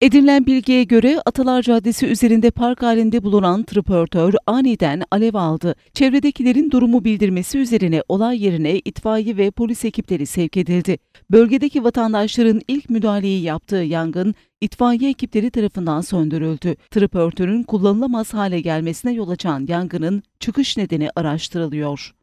Edinilen bilgiye göre Atalar Caddesi üzerinde park halinde bulunan tripörtör aniden alev aldı. Çevredekilerin durumu bildirmesi üzerine olay yerine itfaiye ve polis ekipleri sevk edildi. Bölgedeki vatandaşların ilk müdahaleyi yaptığı yangın itfaiye ekipleri tarafından söndürüldü. Tripörtörün kullanılamaz hale gelmesine yol açan yangının çıkış nedeni araştırılıyor.